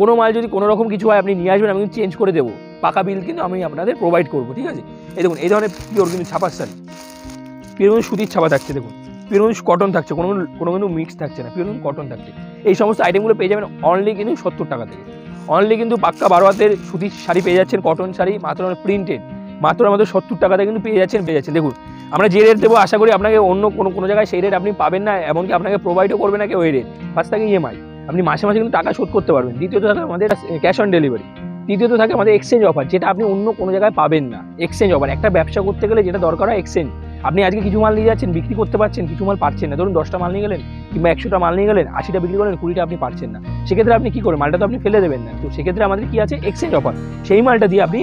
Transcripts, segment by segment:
কোনো মাল যদি কোনো রকম কিছু হয় আপনি নিয়ে আসবেন আমি চেঞ্জ করে দেবো পাকা বিল কিন্তু আমি আপনাদের প্রোভাইড করবো ঠিক আছে এই দেখুন এই ধরনের পিওর কিন্তু ছাপার শাড়ি পিওর সুতির ছাপা থাকছে দেখুন পিওর কটন থাকছে কোনো কোনো কিন্তু মিক্স থাকছে না পিওর কটন থাকছে এই সমস্ত আইটেমগুলো পেয়ে যাবেন অনলি কিন্তু সত্তর টাকা থেকে অনলি কিন্তু পাক্কা বারো হাতের সুতির শাড়ি পেয়ে যাচ্ছেন কটন শাড়ি মাত্র প্রিন্টেড মাত্র আমাদের সত্তর টাকাতে কিন্তু পেয়ে যাচ্ছেন পেয়ে যাচ্ছেন দেখুন আমরা যে রেট দেবো আশা করি আপনাকে অন্য কোনো কোনো জায়গায় সেই রেট আপনি পাবেন না এমনকি আপনাকে প্রোভাইডও করবে না কেউ ওই রেট ফার্স্ট থাকে ইএমআই আপনি মাসে মাসে কিন্তু টাকা শোধ করতে পারবেন দ্বিতীয়ত থাকে আমাদের ক্যাশ অন ডেলিভারি তৃতীয়ত থাকে আমাদের এক্সচেঞ্জ অফার যেটা আপনি অন্য কোনো জায়গায় পাবেন না এক্সচেঞ্জ অফার একটা ব্যবসা করতে গেলে যেটা দরকার হয় এক্সচেঞ্জ আপনি আজকে কিছু মাল নিয়ে যাচ্ছেন বিক্রি করতে পারছেন কিছু মাল পারছেন না ধরুন দশটা মাল নিয়ে গেলেন কিংবা একশোটা মাল নিয়ে গেলেন আশিটা বিক্রি করলেন কুড়িটা আপনি পারছেন না সেক্ষেত্রে আপনি কী করেন মালটা তো আপনি ফেলে দেবেন না তো সেক্ষেত্রে আমাদের কী আছে এক্সচেঞ্জ অফার সেই মালটা দিয়ে আপনি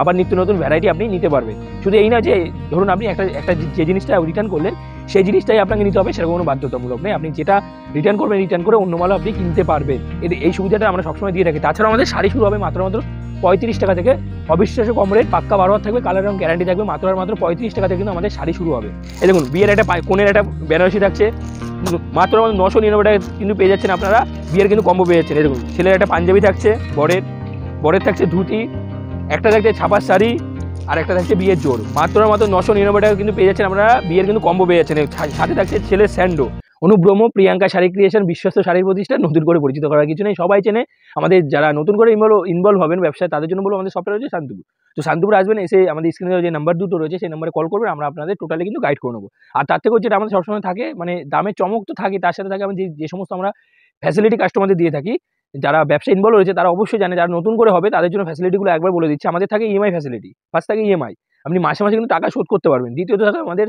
আবার নিত্য নতুন ভ্যারাইটি আপনি নিতে পারবেন শুধু এই না যে ধরুন আপনি একটা একটা যে জিনিসটা রিটার্ন করলেন সেই জিনিসটাই আপনাকে নিতে হবে সেরকম কোনো বাধ্যতামূলক নেই আপনি যেটা রিটার্ন করবেন রিটার্ন করে অন্য মালও আপনি কিনতে পারবেন এই সুবিধাটা আমরা সবসময় দিয়ে রাখি তাছাড়া আমাদের শাড়ি শুরু হবে মাত্র মাত্র পঁয়ত্রিশ টাকা থেকে অবিশ্বাস্য কম রেট পাক্কা বারো থাকবে কালার রং গ্যারান্টি থাকবে মাত্র মাত্র পঁয়ত্রিশ টাকা থেকে কিন্তু আমাদের শাড়ি শুরু হবে এই দেখুন বিয়ের একটা কোনের একটা বেনারসি থাকছে মাত্র মাত্র নশো নিরানব্বই টাকা কিন্তু পেয়ে যাচ্ছেন আপনারা বিয়ের কিন্তু কম্বো পেয়ে যাচ্ছেন এই দেখুন ছেলের একটা পাঞ্জাবি থাকছে বরের বরের থাকছে ধুতি একটা থাকছে ছাপার শাড়ি আর একটা থাকছে বিয়ের জোর মাত্র মাত্র নশো নিরানব্বই টাকা কিন্তু পেয়ে যাচ্ছেন আপনারা বিয়ের কিন্তু কম্বো পেয়ে যাচ্ছেন সাথে থাকছে ছেলে স্যান্ডো অনুব্রহ্ম প্রিয়াঙ্কা শাড়ি ক্রিয়েশন বিশ্বস্ত শাড়ির প্রতিষ্ঠান নতুন করে পরিচিত করার কিছু নেই সবাই চেনে আমাদের যারা নতুন করে ইনভলভ ইনভলভ হবেন ব্যবসায় তাদের জন্য বলবো আমাদের সফটওয়্যার রয়েছে শান্তিপুর তো শান্তিপুর আসবেন এসে আমাদের স্ক্রিনে যে নাম্বার দুটো রয়েছে সেই নাম্বারে কল করবেন আমরা আপনাদের টোটালি কিন্তু গাইড করে নেবো আর তার থেকেও যেটা আমাদের সবসময় থাকে মানে দামের চমক তো থাকে তার সাথে থাকে আমি যে সমস্ত আমরা ফ্যাসিলিটি কাস্টমারদের দিয়ে থাকি যারা ব্যবসা ইনভলভ রয়েছে তারা অবশ্যই জানে যারা নতুন করে হবে তাদের জন্য ফ্যাসিলিটিগুলো একবার বলে দিচ্ছে আমাদের থাকে ইএমআই ফ্যাসিলিটি ফার্স্ট থাকে ইএমআই আপনি মাসে মাসে কিন্তু টাকা শোধ করতে পারবেন দ্বিতীয়ত থাকে আমাদের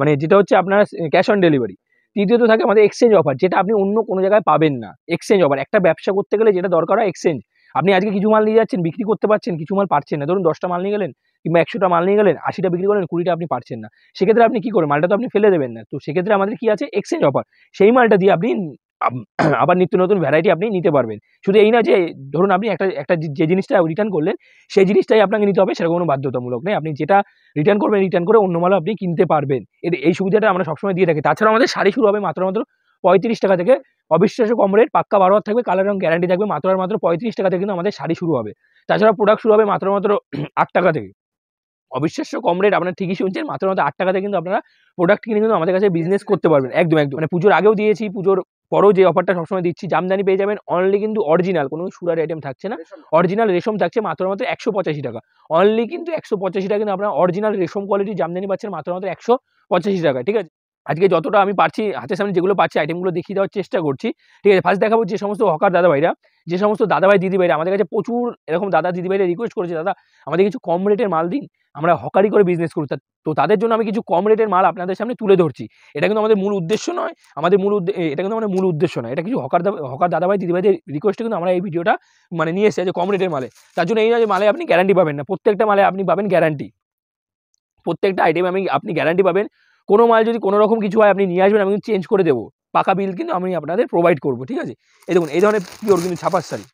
মানে যেটা হচ্ছে আপনার ক্যাশ অন ডেলিভারি তৃতীয়ত থাকে আমাদের এক্সচেঞ্জ অফার যেটা আপনি অন্য কোনো জায়গায় পাবেন না এক্সচেঞ্জ অফার একটা ব্যবসা করতে গেলে যেটা দরকার হয় এক্সচেঞ্জ আপনি আজকে কিছু মাল নিয়ে যাচ্ছেন বিক্রি করতে পারছেন কিছু মাল পারছেন না ধরুন দশটা মাল নিয়ে গেলেন কিংবা একশোটা মাল নিয়ে গেলেন আশিটা বিক্রি করলেন কুড়িটা আপনি পারছেন না সেক্ষেত্রে আপনি কী করেন মালটা তো আপনি ফেলে দেবেন না তো সেক্ষেত্রে আমাদের কি আছে এক্সচেঞ্জ অফার সেই মালটা দিয়ে আপনি আবার নিত্য নতুন ভ্যারাইটি আপনি নিতে পারবেন শুধু এই না যে ধরুন আপনি একটা একটা যে জিনিসটা রিটার্ন করলেন সেই জিনিসটাই আপনাকে নিতে হবে সেরকম কোনো বাধ্যতামূলক নেই আপনি যেটা রিটার্ন করবেন রিটার্ন করে অন্য মালও আপনি কিনতে পারবেন এর এই সুবিধাটা আমরা সবসময় দিয়ে থাকি তাছাড়া আমাদের শাড়ি শুরু হবে মাত্র মাত্র পঁয়ত্রিশ টাকা থেকে অবিশ্বাস্য কম রেট পাক্কা বারো থাকবে কালার রং গ্যারান্টি থাকবে মাত্র মাত্র পঁয়ত্রিশ টাকা থেকে কিন্তু আমাদের শাড়ি শুরু হবে তাছাড়া প্রোডাক্ট শুরু হবে মাত্র মাত্র আট টাকা থেকে অবিশ্বাস্য কম রেট আপনার ঠিকই শুনছেন মাত্র মাত্র আট টাকাতে কিন্তু আপনারা প্রোডাক্ট কিনে কিন্তু আমাদের কাছে বিজনেস করতে পারবেন একদম একদম মানে পুজোর আগেও দিয়েছি পুজোর পরও যে অফারটা সবসময় দিচ্ছি জামদানি পেয়ে যাবেন অনলি কিন্তু অরিজিনাল কোনো সুরার আইটেম থাকছে না অরিজিনাল রেশম থাকছে মাত্র মাত্র একশো পঁচাশি টাকা অনলি কিন্তু একশো পঁচাশি টাকা কিন্তু আপনার অরিজিনাল রেশম কোয়ালিটি জামদানি পাচ্ছেন মাত্র মাত্র একশো পঁচাশি টাকা ঠিক আছে আজকে যতটা আমি পারছি হাতের সামনে যেগুলো পাচ্ছি আইটেমগুলো দেখিয়ে দেওয়ার চেষ্টা করছি ঠিক আছে ফার্স্ট দেখাবো যে সমস্ত হকার দাদা ভাইরা যে সমস্ত দাদা ভাই দিদি ভাইরা আমাদের কাছে প্রচুর এরকম দাদা দিদি ভাইরা রিকোয়েস্ট করেছে দাদা আমাদের কিছু কম রেটের মাল দিন আমরা হকারি করে বিজনেস করি তো তাদের জন্য আমি কিছু কম রেটের মাল আপনাদের সামনে তুলে ধরছি এটা কিন্তু আমাদের মূল উদ্দেশ্য নয় আমাদের মূল এটা কিন্তু আমাদের মূল উদ্দেশ্য নয় এটা কিছু হকার হকার দাদাভাই দিদিভাইদের রিকোয়েস্টে কিন্তু আমরা এই ভিডিওটা মানে নিয়ে এসেছি যে কম রেটের মালে তার জন্য এই নয় যে মালে আপনি গ্যারান্টি পাবেন না প্রত্যেকটা মালে আপনি পাবেন গ্যারান্টি প্রত্যেকটা আইটেম আমি আপনি গ্যারান্টি পাবেন কোনো মাল যদি কোনো রকম কিছু হয় আপনি নিয়ে আসবেন আমি চেঞ্জ করে দেবো পাকা বিল কিন্তু আমি আপনাদের প্রোভাইড করবো ঠিক আছে এই দেখুন এই ধরনের পিওর কিন্তু ছাপার শাড়ি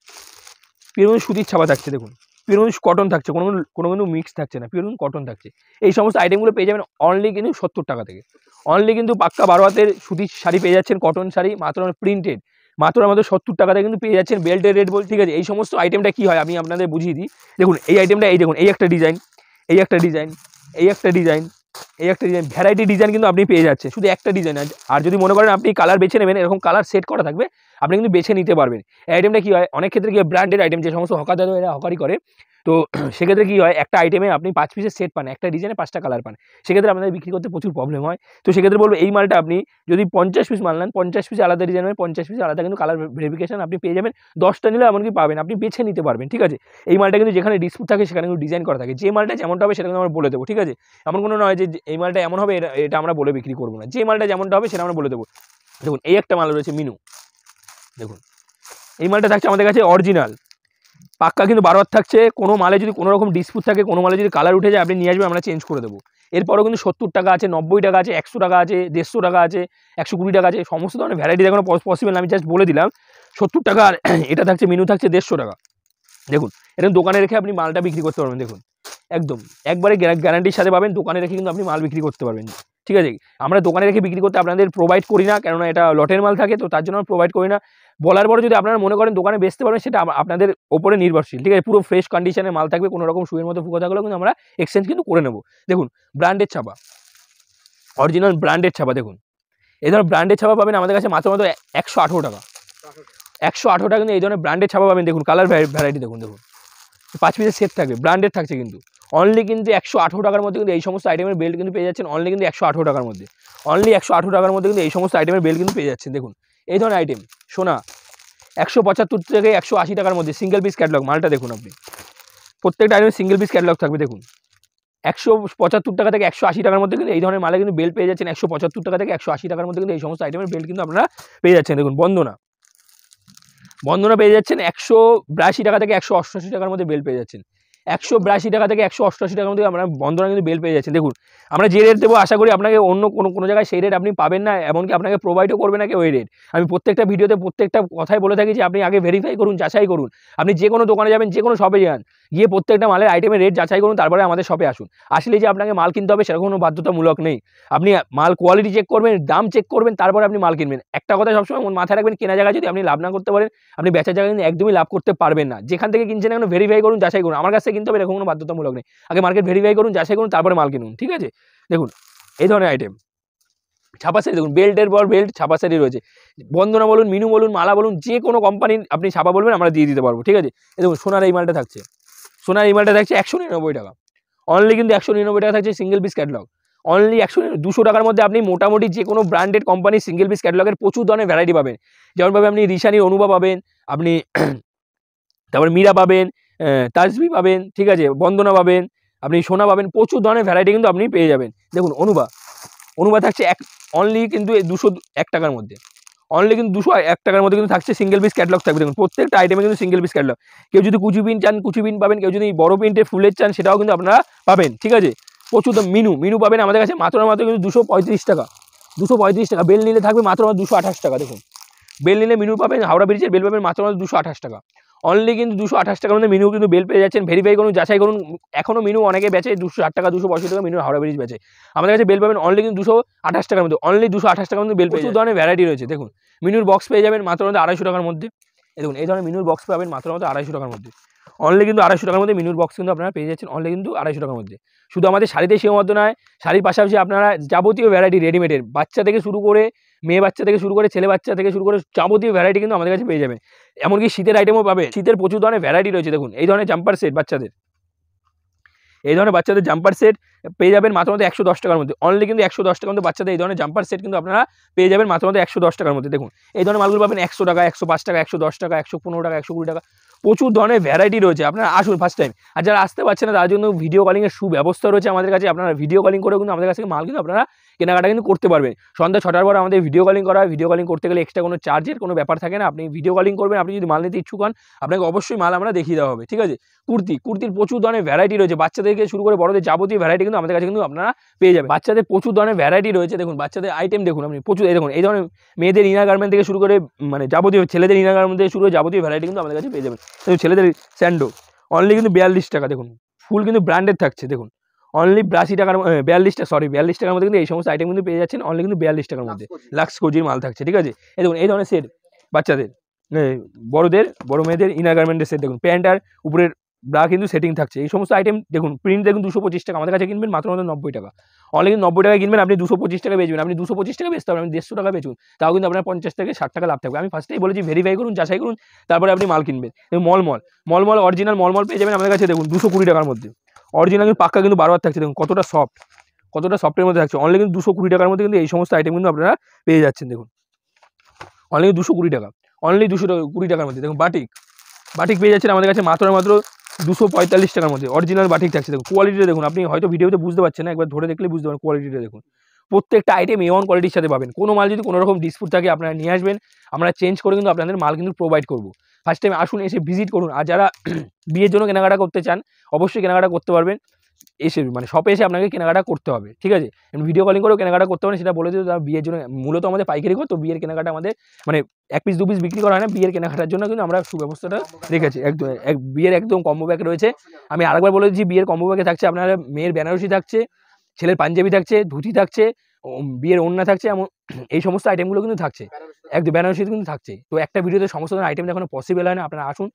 পিওর কিন্তু সুতির ছাপা থাকছে দেখুন পিওর কটন থাকছে কোনো কোনো কিন্তু মিক্স থাকছে না পিওর কটন থাকছে এই সমস্ত আইটেমগুলো পেয়ে যাবেন অনলি কিন্তু সত্তর টাকা থেকে অনলি কিন্তু পাক্কা বারো হাতের সুতির শাড়ি পেয়ে যাচ্ছেন কটন শাড়ি মাত্র প্রিন্টেড মাত্র আমাদের সত্তর টাকাতে কিন্তু পেয়ে যাচ্ছেন বেল্টের রেট বল ঠিক আছে এই সমস্ত আইটেমটা কী হয় আমি আপনাদের বুঝিয়ে দিই দেখুন এই আইটেমটা এই দেখুন এই একটা ডিজাইন এই একটা ডিজাইন এই একটা ডিজাইন এই একটা ডিজাইন ভ্যারাইটি ডিজাইন কিন্তু আপনি পেয়ে যাচ্ছেন শুধু একটা ডিজাইন আর যদি মনে করেন আপনি কালার বেছে নেবেন এরকম কালার সেট করা থাকবে আপনি কিন্তু বেছে নিতে পারবেন এই আইটেমটা কী হয় অনেক ক্ষেত্রে কী হয় ব্র্যান্ডেড আইটেম যে সমস্ত হকার দাদু এরা হকারি করে তো সেক্ষেত্রে কী হয় একটা আইটেমে আপনি পাঁচ পিসের সেট পান একটা ডিজাইনে পাঁচটা কালার পান সেক্ষেত্রে আপনাদের বিক্রি করতে প্রচুর প্রবলেম হয় তো সেক্ষেত্রে বলবো এই মালটা আপনি যদি পঞ্চাশ পিস মাল নেন পঞ্চাশ পিস আলাদা ডিজাইন হবে পঞ্চাশ পিস আলাদা কিন্তু কালার ভেরিফিকেশন আপনি পেয়ে যাবেন দশটা নিলে এমনকি পাবেন আপনি বেছে নিতে পারবেন ঠিক আছে এই মালটা কিন্তু যেখানে ডিসপুট থাকে সেখানে কিন্তু ডিজাইন করা থাকে যে মালটা যেমনটা হবে সেটা কিন্তু আমরা বলে দেবো ঠিক আছে এমন কোনো নয় যে এই মালটা এমন হবে এটা আমরা বলে বিক্রি করবো না যে মালটা যেমনটা হবে সেটা আমরা বলে দেবো দেখুন এই একটা মাল রয়েছে মিনু দেখুন এই মালটা থাকছে আমাদের কাছে অরিজিনাল পাক্কা কিন্তু বারবার থাকছে কোনো মালে যদি কোনো রকম ডিসপুট থাকে কোনো মালে যদি কালার উঠে যায় আপনি নিয়ে আসবেন আমরা চেঞ্জ করে দেবো এরপরেও কিন্তু সত্তর টাকা আছে নব্বই টাকা আছে একশো টাকা আছে দেড়শো টাকা আছে একশো কুড়ি টাকা আছে সমস্ত ধরনের ভ্যারাইটি দেখানো পসিবল আমি জাস্ট বলে দিলাম সত্তর টাকা আর এটা থাকছে মেনু থাকছে দেড়শো টাকা দেখুন এরকম দোকানে রেখে আপনি মালটা বিক্রি করতে পারবেন দেখুন একদম একবারে গ্যারান্টির সাথে পাবেন দোকানে রেখে কিন্তু আপনি মাল বিক্রি করতে পারবেন ঠিক আছে আমরা দোকানে রেখে বিক্রি করতে আপনাদের প্রোভাইড করি না কেননা এটা লটের মাল থাকে তো তার জন্য আমরা প্রোভাইড করি না বলার পরে যদি আপনারা মনে করেন দোকানে বেচতে পারবেন সেটা আপনাদের ওপরে নির্ভরশীল ঠিক আছে পুরো ফ্রেশ কন্ডিশনে মাল থাকবে কোনো রকম সুয়ের মতো ফুকা থাকলেও কিন্তু আমরা এক্সচেঞ্জ কিন্তু করে নেব দেখুন ব্র্যান্ডের ছাপা অরিজিনাল ব্র্যান্ডের ছাপা দেখুন এই ধরনের ব্র্যান্ডের ছাপা পাবেন আমাদের কাছে মাত্র মাত্র একশো আঠেরো টাকা একশো আঠেরো টাকা কিন্তু এই ধরনের ব্র্যান্ডের ছাপা পাবেন দেখুন কালার ভ্যারাইটি দেখুন দেখুন পাঁচ পিসের সেট থাকবে ব্র্যান্ডেড থাকছে কিন্তু অনলি কিন্তু একশো আঠেরো টাকার মধ্যে কিন্তু এই সমস্ত আইটেমের বেল্ট কিন্তু পেয়ে যাচ্ছেন অনলি কিন্তু একশো আঠেরো টাকার মধ্যে অনলি একশো আঠেরো টাকার মধ্যে কিন্তু এই সমস্ত আইটেমের বেল্ট কিন্তু পেয়ে যাচ্ছেন দেখুন এই ধরনের আইটেম সোনা একশো পঁচাত্তর থেকে একশো আশি টাকার মধ্যে সিঙ্গেল পিস ক্যাটলগ মালটা দেখুন আপনি প্রত্যেকটা আইটেমের সিঙ্গেল পিস ক্যাটলগ থাকবে দেখুন একশো পঁচাত্তর টাকা থেকে একশো আশি টাকার মধ্যে কিন্তু এই ধরনের মালে কিন্তু বেল্ট পেয়ে যাচ্ছেন একশো পঁচাত্তর টাকা থেকে একশো আশি টাকার মধ্যে কিন্তু এই সমস্ত আইটেমের বেল্ট কিন্তু আপনারা পেয়ে যাচ্ছেন দেখুন বন্দনা বন্দনা পেয়ে যাচ্ছেন একশো বিরাশি টাকা থেকে একশো অষ্টআশি টাকার মধ্যে বেল্ট পেয়ে যাচ্ছেন একশো বিরাশি টাকা থেকে একশো অষ্টআশি টাকার মধ্যে আমরা বন্ধরা কিন্তু বেল পেয়ে যাচ্ছেন দেখুন আমরা যে রেট দেবো আশা করি আপনাকে অন্য কোনো কোনো জায়গায় সেই রেট আপনি পাবেন না এমনকি আপনাকে প্রোভাইডও করবে না কেউ ওই রেট আমি প্রত্যেকটা ভিডিওতে প্রত্যেকটা কথাই বলে থাকি যে আপনি আগে ভেরিফাই করুন যাচাই করুন আপনি যে কোনো দোকানে যাবেন যে কোনো শপে যান গিয়ে প্রত্যেকটা মালের আইটেমের রেট যাচাই করুন তারপরে আমাদের শপে আসুন আসলে যে আপনাকে মাল কিনতে হবে সেরকম কোনো বাধ্যতামূলক নেই আপনি মাল কোয়ালিটি চেক করবেন দাম চেক করবেন তারপরে আপনি মাল কিনবেন একটা কথা সবসময় মাথায় রাখবেন কেনা জায়গায় যদি আপনি লাভ না করতে পারেন আপনি বেচার জায়গায় কিন্তু একদমই লাভ করতে পারবেন না যেখান থেকে কিনছেন এখন ভেরিফাই করুন যাচাই করুন আমার কাছে কিনতে হবে এরকম কোনো বাধ্যতামূলক নেই আগে মার্কেট ভেরিফাই করুন যাচাই করুন তারপরে মাল কিনুন ঠিক আছে দেখুন এই ধরনের আইটেম ছাপা শাড়ি দেখুন বেল্টের পর বেল্ট ছাপা শাড়ি রয়েছে বন্দনা বলুন মিনু বলুন মালা বলুন যে কোনো কোম্পানির আপনি ছাপা বলবেন আমরা দিয়ে দিতে পারবো ঠিক আছে দেখুন সোনার এই মালটা থাকছে সোনার এই মালটা থাকছে একশো নিরানব্বই টাকা অনলি কিন্তু একশো নিরানব্বই টাকা থাকছে সিঙ্গেল পিস ক্যাটলগ অনলি একশো দুশো টাকার মধ্যে আপনি মোটামুটি যে কোনো ব্র্যান্ডেড কোম্পানির সিঙ্গেল পিস ক্যাটলগের প্রচুর ধরনের ভ্যারাইটি পাবেন যেমনভাবে আপনি রিশানির অনুভব পাবেন আপনি তারপর মীরা পাবেন তাজবি পাবেন ঠিক আছে বন্দনা পাবেন আপনি সোনা পাবেন প্রচুর ধরনের ভ্যারাইটি কিন্তু আপনি পেয়ে যাবেন দেখুন অনুবা অনুবা থাকছে এক অনলি কিন্তু দুশো এক টাকার মধ্যে অনলি কিন্তু দুশো এক টাকার মধ্যে কিন্তু থাকছে সিঙ্গেল পিস ক্যাটলগ থাকবে দেখুন প্রত্যেকটা আইটেমে কিন্তু সিঙ্গেল পিস ক্যাটলগ কেউ যদি কুচি পিন চান কুচি পিন পাবেন কেউ যদি বড় প্রিন্টের ফুলের চান সেটাও কিন্তু আপনারা পাবেন ঠিক আছে প্রচুর মিনু মিনু পাবেন আমাদের কাছে মাত্র মাত্র কিন্তু দুশো পঁয়ত্রিশ টাকা দুশো পঁয়ত্রিশ টাকা বেল নিলে থাকবে মাত্র মাত্র দুশো আঠাশ টাকা দেখুন বেল নিলে মিনু পাবেন হাওড়া ব্রিজের বেল পাবেন মাত্র মাত্র দুশো আঠাশ টাকা অনলি কিন্তু দুশো আঠাশ টাকার মধ্যে মিনু কিন্তু বেল পেয়ে যাচ্ছেন ভেরিফাই করুন যাচাই করুন এখনও মিনু অনেকে বেছে দুশো ষাট টাকা দুশো পঁয়ষট্টি টাকা মিনু হাওড়া ব্রিজ বেচে আমাদের কাছে বেল পাবেন অনলি কিন্তু দুশো আঠাশ টাকার মধ্যে অনলি দুশো আঠাশ টাকার মধ্যে বেল পেয়ে ধরনের ভ্যারাইটি রয়েছে দেখুন মিনুর বক্স পেয়ে যাবেন মাত্র মধ্যে আড়াইশো টাকার মধ্যে দেখুন এই ধরনের মিনুর বক্স পাবেন মাত্র মধ্যে আড়াইশো টাকার মধ্যে অনলি কিন্তু আড়াইশো টাকার মধ্যে মিনুর বক্স কিন্তু আপনারা পেয়ে যাচ্ছেন অনলি কিন্তু আড়াইশো টাকার মধ্যে শুধু আমাদের শাড়িতে সীমাবদ্ধ নয় শাড়ির পাশাপাশি আপনারা যাবতীয় ভ্যারাইটি রেডিমেডের বাচ্চা থেকে শুরু করে মেয়ে বাচ্চা থেকে শুরু করে ছেলে বাচ্চা থেকে শুরু করে যাবতীয় ভ্যারাইটি কিন্তু আমাদের কাছে পেয়ে যাবে এমনকি শীতের আইটেমও পাবে শীতের প্রচুর ধরনের ভ্যারাইটি রয়েছে দেখুন এই ধরনের জাম্পার সেট বাচ্চাদের এই ধরনের বাচ্চাদের জাম্পার সেট পেয়ে যাবেন মাত্র মধ্যে একশো দশ টাকার মধ্যে অনলি কিন্তু একশো দশ টাকার মধ্যে বাচ্চাদের এই ধরনের জাম্পার সেট কিন্তু আপনারা পেয়ে যাবেন মাত্র মধ্যে একশো দশ টাকার মধ্যে দেখুন এই ধরনের মালগুলো পাবেন একশো টাকা একশো পাঁচ টাকা একশো দশ টাকা একশো পনেরো টাকা একশো কুড়ি টাকা প্রচুর ধরনের ভ্যারাইটি রয়েছে আপনারা আসুন ফার্স্ট টাইম আর যারা আসতে পারছে না তার জন্য ভিডিও কলিংয়ের সুব্যবস্থা রয়েছে আমাদের কাছে আপনারা ভিডিও কলিং করে কিন্তু আমাদের কাছে মাল কিন্তু আপনারা কেনাকাটা কিন্তু করতে পারবেন সন্ধ্যা ছটার পর আমাদের ভিডিও কলিং করা হয় ভিডিও কলিং করতে গেলে এক্সট্রা কোনো চার্জের কোনো ব্যাপার থাকে না আপনি ভিডিও কলিং করবেন আপনি যদি মাল নিতে ইচ্ছুক হন আপনাকে অবশ্যই মাল আমরা দেখিয়ে দেওয়া হবে ঠিক আছে কুর্তি কুর্তির প্রচুর ধরনের ভ্যারাইটি রয়েছে বাচ্চাদেরকে শুরু করে বড়দের যাবতীয় ভ্যারাইটি কিন্তু আমাদের কাছে কিন্তু আপনারা পেয়ে যাবেন বাচ্চাদের প্রচুর ধরনের ভ্যারাইটি রয়েছে দেখুন বাচ্চাদের আইটেম দেখুন আপনি প্রচুর এই দেখুন এই ধরনের মেয়েদের ইনার গার্মেন্ট থেকে শুরু করে মানে যাবতীয় ছেলেদের ইনার গার্মেন্ট থেকে শুরু করে যাবতীয় ভ্যারাইটি কিন্তু আমাদের কাছে পেয়ে যাবেন ছেলেদের স্যান্ডো অনলি কিন্তু বিয়াল্লিশ টাকা দেখুন ফুল কিন্তু ব্র্যান্ডেড থাকছে দেখুন অনলি বিরাশি টাকার বিয়াল্লিশটা সরি বিয়াল্লিশ টাকার মধ্যে কিন্তু এই সমস্ত আইটেম কিন্তু পেয়ে যাচ্ছেন অনলি কিন্তু বিয়াল্লিশ টাকার মধ্যে লাক্স কোজির মাল থাকছে ঠিক আছে এই দেখুন এই ধরনের সেট বাচ্চাদের বড়োদের বড়ো মেয়েদের ইনার গার্মেন্টের সেট দেখুন প্যান্ট আর উপরের ব্রা কিন্তু সেটিং থাকছে এই সমস্ত আইটেম দেখুন প্রিন্ট দেখুন দুশো পঁচিশ টাকা আমাদের কাছে কিনবেন মাত্র মাত্র নব্বই টাকা অনলি কিন্তু নব্বই টাকা কিনবেন আপনি দুশো পঁচিশ টাকা বেচবেন আপনি দুশো পঁচিশ টাকা বেচতে পারবেন দেড়শো টাকা বেচুন তাও কিন্তু আপনার পঞ্চাশ থেকে ষাট টাকা লাভ থাকবে আমি ফার্স্টেই বলেছি ভেরিফাই করুন যাচাই করুন তারপরে আপনি মাল কিনবেন মলমল মলমল অরিজিনাল মলমল পেয়ে যাবেন আমাদের কাছে দেখুন দুশো কুড়ি টাকার মধ্যে অরিজিনাল কিন্তু পাক্কা কিন্তু বারবার থাকছে দেখুন কতটা সফট কতটা সফটের মধ্যে থাকছে অনলি কিন্তু দুশো কুড়ি টাকার মধ্যে কিন্তু এই সমস্ত আইটেম কিন্তু আপনারা পেয়ে যাচ্ছেন দেখুন অনলি দুশো কুড়ি টাকা অনলি দুশো টাকা কুড়ি টাকার মধ্যে দেখুন বাটিক বাটিক পেয়ে যাচ্ছেন আমাদের কাছে মাত্র মাত্র দুশো পঁয়তাল্লিশ টাকার মধ্যে অরিজিনাল বাটিক থাকছে দেখুন কোয়ালিটিটা দেখুন আপনি হয়তো ভিডিওতে বুঝতে পারছেন না একবার ধরে দেখলে বুঝতে পারেন কোয়ালিটিটা দেখুন প্রত্যেকটা আইটেম এ ওয়ান কোয়ালিটির সাথে পাবেন কোনো মাল যদি কোনো রকম ডিসপুট থাকে আপনারা নিয়ে আসবেন আমরা চেঞ্জ করে কিন্তু আপনাদের মাল কিন্তু প্রোভাইড করবো ফার্স্ট টাইম আসুন এসে ভিজিট করুন আর যারা বিয়ের জন্য কেনাকাটা করতে চান অবশ্যই কেনাকাটা করতে পারবেন এসে মানে শপে এসে আপনাকে কেনাকাটা করতে হবে ঠিক আছে ভিডিও কলিং করেও কেনাকাটা করতে পারেন সেটা বলে দিতে বিয়ের জন্য মূলত আমাদের পাইকারি ঘর তো বিয়ের কেনাকাটা আমাদের মানে এক পিস দু পিস বিক্রি করা হয় না বিয়ের কেনাকাটার জন্য কিন্তু আমরা সুব্যবস্থাটা রেখেছি একদম এক বিয়ের একদম কম্বো ব্যাগ রয়েছে আমি আরেকবার বলে দিচ্ছি বিয়ের কম্বো ব্যাগে থাকছে আপনার মেয়ের বেনারসি থাকছে ছেলের পাঞ্জাবি থাকছে ধুতি থাকছে বিয়ের ওন্না থাকছে এমন এই সমস্ত আইটেমগুলো কিন্তু থাকছে একদম বেনারসি কিন্তু থাকছে তো একটা ভিডিওতে সমস্ত ধরনের আইটেম এখনো পসিবল হয় না আপনারা আসুন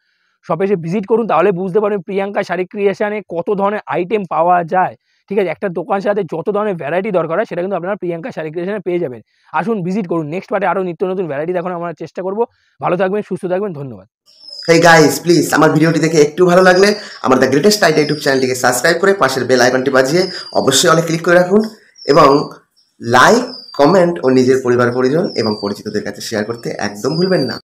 সব এসে ভিজিট করুন তাহলে বুঝতে পারবেন প্রিয়াঙ্কা শাড়ি ক্রিয়েশানে কত ধরনের আইটেম পাওয়া যায় ঠিক আছে একটা দোকান সাথে যত ধরনের ভ্যারাইটি দরকার হয় সেটা কিন্তু আপনারা প্রিয়াঙ্কা শাড়ি ক্রিয়েশনে পেয়ে যাবেন আসুন ভিজিট করুন নেক্সট পার্টে আরও নিত্য নতুন ভ্যারাইটি দেখানো আমরা চেষ্টা করবো ভালো থাকবেন সুস্থ থাকবেন ধন্যবাদ এই গাইস প্লিজ আমার ভিডিওটি দেখে একটু ভালো লাগলে আমার দ্য গ্রেটেস্ট আইডিয়া ইউটিউব চ্যানেলটিকে সাবস্ক্রাইব করে পাশের বেল আইকনটি বাজিয়ে অবশ্যই অনেক ক্লিক করে রাখুন এবং লাইক কমেন্ট ও নিজের পরিবার পরিজন এবং পরিচিতদের কাছে শেয়ার করতে একদম ভুলবেন না